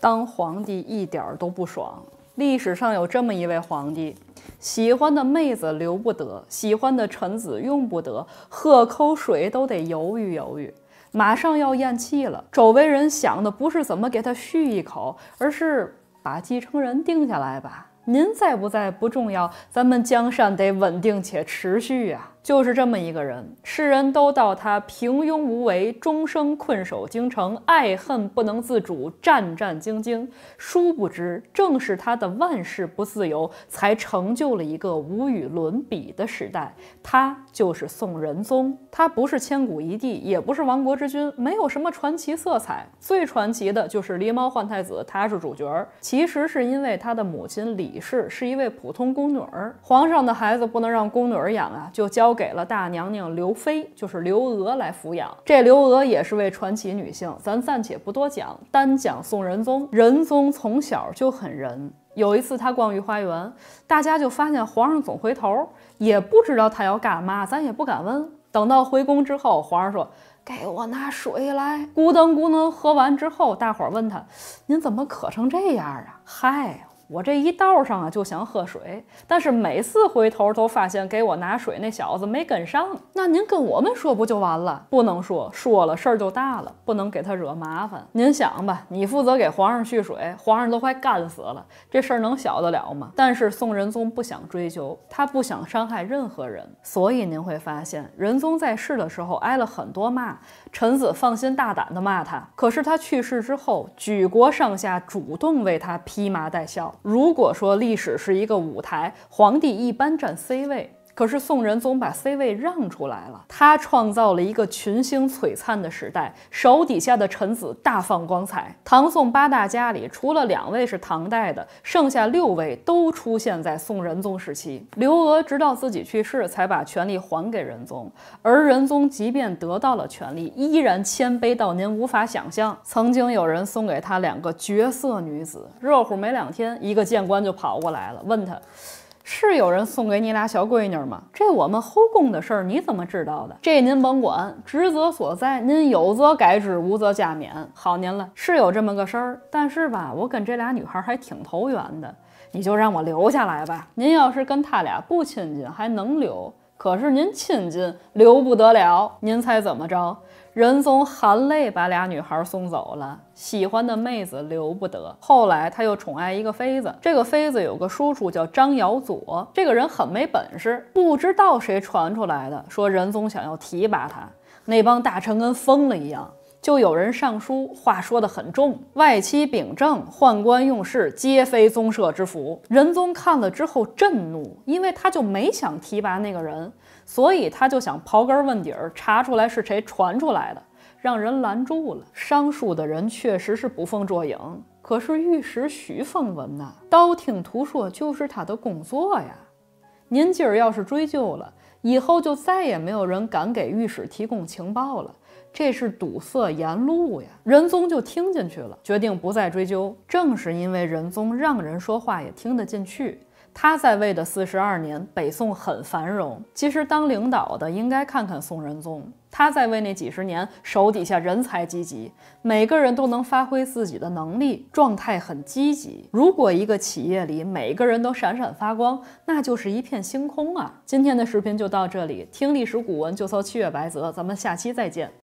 当皇帝一点儿都不爽。历史上有这么一位皇帝，喜欢的妹子留不得，喜欢的臣子用不得，喝口水都得犹豫犹豫，马上要咽气了。周围人想的不是怎么给他续一口，而是把继承人定下来吧。您在不在不重要，咱们江山得稳定且持续啊。就是这么一个人，世人都道他平庸无为，终生困守京城，爱恨不能自主，战战兢兢。殊不知，正是他的万事不自由，才成就了一个无与伦比的时代。他就是宋仁宗，他不是千古一帝，也不是亡国之君，没有什么传奇色彩。最传奇的就是狸猫换太子，他是主角儿。其实是因为他的母亲李氏是一位普通宫女，皇上的孩子不能让宫女养啊，就交。给了大娘娘刘妃，就是刘娥来抚养。这刘娥也是位传奇女性，咱暂且不多讲，单讲宋仁宗。仁宗从小就很仁。有一次他逛御花园，大家就发现皇上总回头，也不知道他要干嘛，咱也不敢问。等到回宫之后，皇上说：“给我拿水来。”咕咚咕咚喝完之后，大伙儿问他：“您怎么渴成这样啊？”嗨。我这一道上啊就想喝水，但是每次回头都发现给我拿水那小子没跟上。那您跟我们说不就完了？不能说，说了事儿就大了，不能给他惹麻烦。您想吧，你负责给皇上蓄水，皇上都快干死了，这事儿能小得了吗？但是宋仁宗不想追究，他不想伤害任何人，所以您会发现仁宗在世的时候挨了很多骂，臣子放心大胆地骂他。可是他去世之后，举国上下主动为他披麻戴孝。如果说历史是一个舞台，皇帝一般占 C 位。可是宋仁宗把 C 位让出来了，他创造了一个群星璀璨的时代，手底下的臣子大放光彩。唐宋八大家里，除了两位是唐代的，剩下六位都出现在宋仁宗时期。刘娥直到自己去世才把权力还给仁宗，而仁宗即便得到了权力，依然谦卑到您无法想象。曾经有人送给他两个绝色女子，热乎没两天，一个谏官就跑过来了，问他。是有人送给你俩小闺女儿吗？这我们后宫的事儿，你怎么知道的？这您甭管，职责所在，您有则改之，无则加勉。好您了，是有这么个事儿，但是吧，我跟这俩女孩还挺投缘的，你就让我留下来吧。您要是跟她俩不亲近，还能留？可是您亲近留不得了，您猜怎么着？仁宗含泪把俩女孩送走了，喜欢的妹子留不得。后来他又宠爱一个妃子，这个妃子有个叔叔叫张尧佐，这个人很没本事。不知道谁传出来的，说仁宗想要提拔他，那帮大臣跟疯了一样。就有人上书，话说得很重。外戚秉政，宦官用事，皆非宗社之福。仁宗看了之后震怒，因为他就没想提拔那个人，所以他就想刨根问底儿，查出来是谁传出来的。让人拦住了，上书的人确实是捕风捉影，可是御史徐凤文呐，道听途说就是他的工作呀。您今儿要是追究了，以后就再也没有人敢给御史提供情报了。这是堵塞言路呀！仁宗就听进去了，决定不再追究。正是因为仁宗让人说话也听得进去，他在位的四十二年，北宋很繁荣。其实当领导的应该看看宋仁宗，他在位那几十年，手底下人才济济，每个人都能发挥自己的能力，状态很积极。如果一个企业里每个人都闪闪发光，那就是一片星空啊！今天的视频就到这里，听历史古文就搜七月白泽，咱们下期再见。